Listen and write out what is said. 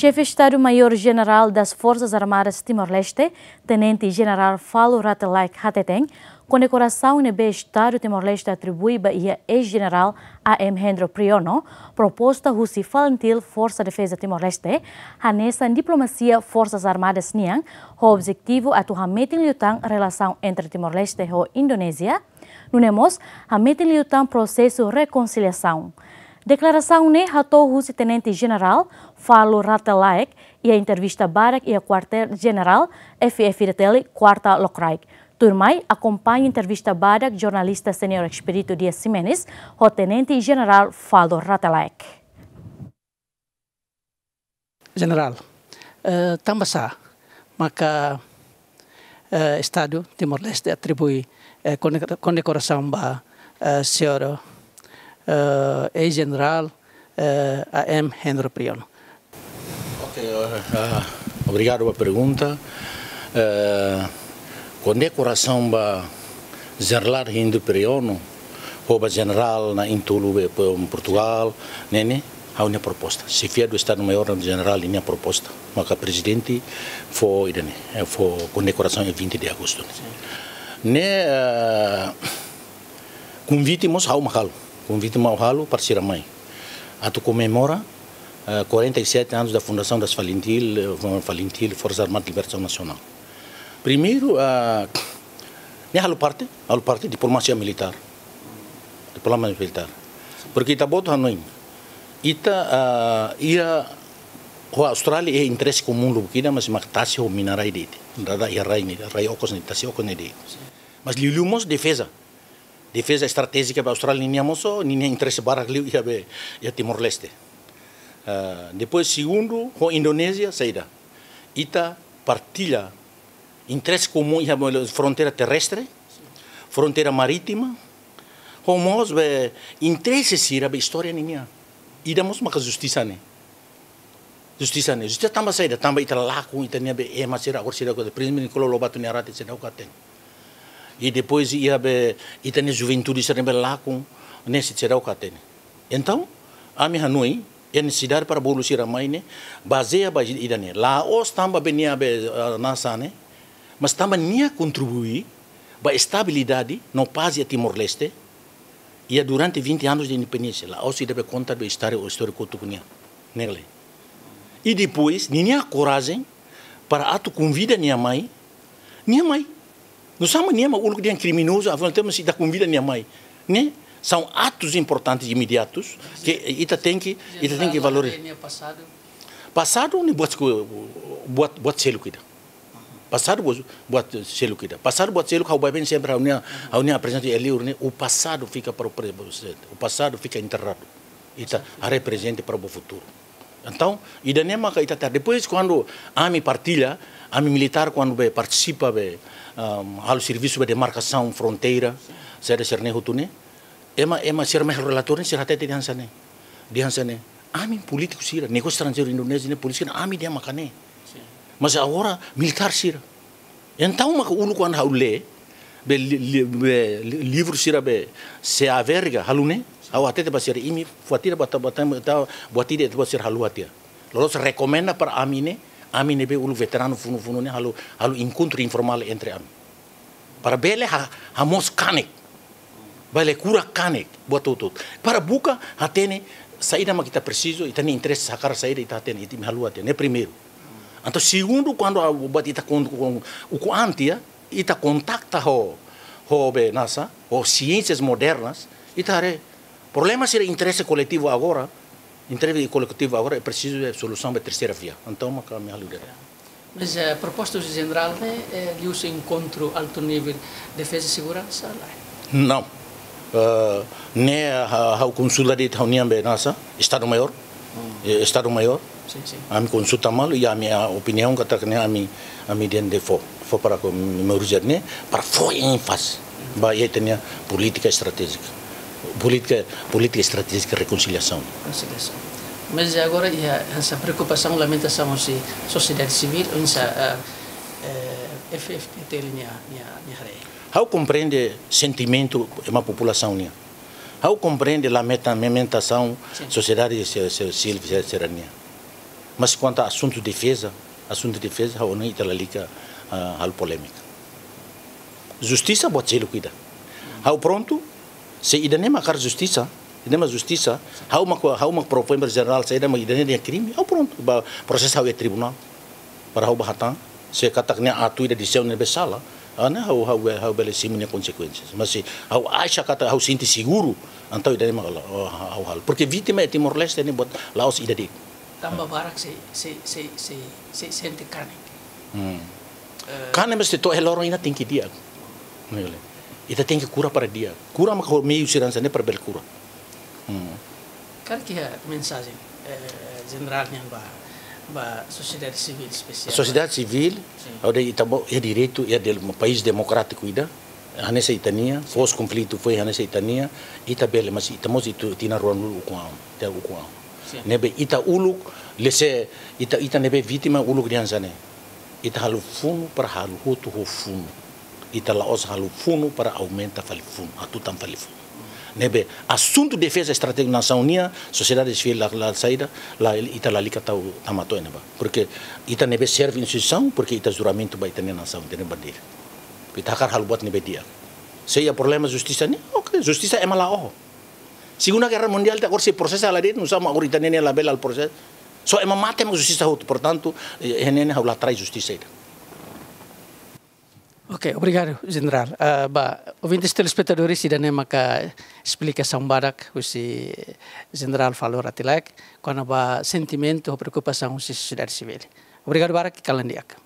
Chefe de Estado-Maior General das Forças Armadas Timor-Leste, Tenente General Falo Ratelaik Hateteng, condecoração NB Estado Timor-Leste atribui a ex-general A.M. Hendro Priono, proposta Russi Falentil Força Defesa Timor-Leste, nessa Diplomacia Forças Armadas Niang, o objetivo atuar metin liutang relação entre Timor-Leste e Indonésia, Nunemos, a metin liutang processo reconciliação. Declaração ne ratou o tenente-general Falo Ratelaek e a entrevista Barak e a quartel-general F.F. Rateli Quarta Lokraik. Turmai acompanha a entrevista Barak, jornalista senior Espírito Dias Simenes, o tenente-general Falo Ratelaek. General, uh, eh, Maca, maka eh, Estado Timor-Leste atribui eh, condecoração a uh, senhor uh, eh, ex-general uh, eh, A.M. Henry Priolo. Okay, uh, obrigado pela pergunta. Uh, condecoração para general Henry Priano, rouba general na Intulube, Portugal, nene, há uma proposta. Se fia do Estado-Maior General, há uma proposta. Mas o presidente foi, né, foi decoração em 20 de agosto. Né, né uh, convite, uma calma. Convido ser a mãe. A tu comemora uh, eh, 47 anos da fundação das Falintil, uh, Falintil Força Armada de Libertação Nacional. Primeiro, uh, eh, nem halo parte, halo parte diplomacia militar. Diplomacia militar. Porque está boto hanoin. Ita uh, ia o Austrália é interesse comum do Bukina, mas mas tassi o minarai dele. Dada ia rai ni, rai ocos ni, tassi okos ni dele. Mas liu defesa defesa estratégica para a Austrália, não só, nem interesse para o e Timor-Leste. Uh, depois, segundo, com a Indonésia, saída. Ita partilha interesse comum na fronteira terrestre, fronteira marítima, com os interesse se a história nenhuma. E damos uma justiça, né? Justiça, né? Justiça também saída, também ita lá com ita, né? É, mas será, agora o primeiro, Nicolau Lobato, né? Arate, será o que tem e depois ia be eh, itani juventude se rebelar com nesse tirar o catene então a minha noite é necessidade para evoluir a mãe né baseia ba idane lá os tamba benia be nasa né mas tamba nia contribuir para estabilidade no paz e Timor Leste e é durante 20 anos de independência lá os deve contar be história o histórico tucunia negle e depois nia coragem para ato convida minha mãe minha mãe no sama nema é uluk dia criminoso, avantamos e da convida minha mãe, né? São atos importantes imediatos que ita tem que ita tem que valorizar. Né, né, passado, passado ne buat buat buat selo kita. Passado buat selo kita. Passado buat selo kau vai bem sempre a unia a unia apresenta ele urne é né? o passado fica para o presente, o passado fica enterrado. Ita a representa para o futuro. Então, e da mesma coisa, depois quando a AMI partilha, a AMI militar quando be, participa be, um, ao serviço de demarcação fronteira, se de ser neho tune, é ema é ser mais relator né? ser até de hansane. De hansane. A AMI político sira, negócio estrangeiro indonésio né, polícia, a AMI de amacane. Mas agora militar sira. Então, uma uno quando haulé, be, be, livro sira be, se averga, halune, Au hati te basir imi, fuati te bata bata bata buati te basir halu hati. se recomenda para amine, amine be ulu veterano funu funu ne halu halu encontro informal entre ami. Para bele ha ha mos kanek. Bele cura kanek buat tutut. Para buka hatene saída mas kita preciso ita tem interesse sacar saída ita tá iti e me halu hati. Ne primeiro. Anto segundo quando a batita com o com antia, ita contacta ho ho be nasa, ho ciências modernas, ita itare problema se interesse coletivo agora, interesse coletivo agora é preciso de solução da terceira via. Então, é a minha Mas a eh, proposta do general é eh, de uso encontro alto nível de defesa e segurança? É? Não. Uh, nem a, a consulado da União Benassa, Estado-Maior, hum. Estado-Maior, a consulta mal e a minha opinião que que a né? uhum. minha a minha fogo foi para o meu para foi ênfase, vai ter política estratégica política, política estratégica de reconciliação. Reconciliação. Mas agora essa preocupação, lamentação se sociedade civil, essa uh, eh, FFP ter minha minha minha rei. How compreende sentimento de uma população minha? How compreende lamentação sociedade civil serania? Mas quanto a assunto de defesa, assunto de defesa, how não italica uh, ah, a polêmica. Justiça pode ser liquida. How pronto Se idane makar ini mah justisa. hau mak hau mak propõe general, se idane idane dia crime, hau pronto, proses hau ya tribunal. Para hau bahatan, se kataknya atu ida diseu ne besala, ana hau hau e, hau bele simunya e konsekuensi Masih hau aisha kata hau sinti siguru antau idane kalau hau hal. Porque vítima Timor Leste ini buat Laos ida Tambah barak se se se se se sente kane. Hmm. Kane mesti to elorong ina tinggi dia. ita tem que curar para dia. Cura mas meio segurança, não para bel cura. Hum. Qual que é a mensagem eh, general da sociedade civil especial? sociedade civil onde é, é direito, é de um país democrático, ida, a nessa Itania, fosse conflito foi nessa Itania, ita bel mas ita itamos itu tina ruanul ukuam, te ukuam. Nebe ita uluk, lese ita ita nebe vítima uluk dianzane. Ita halu fumo para halu hutu fumo italaos halufunu para aumenta falifunu atutam falifunu nebe assunto defesa estratégica na unia sociedade civil la, la saída la italalika tau tamato eneba porque ita nebe serve instituição porque ita juramento ba ita nação ita bandeira ita kar hal buat nebe dia se ia problema justiça ni ok justiça é mala oh segunda guerra mundial ta cor se processa la de não sama agora ita nene la bela al processo só é uma mata justiça é outro portanto é nene hau la trai justiça ita Ok, obrigado, General. Uh, bah, ouvintes telespectadores, se dane maka explicação que o General falou atilak, quando ba sentimento ou preocupação se sociedade civil. Obrigado, Barak, e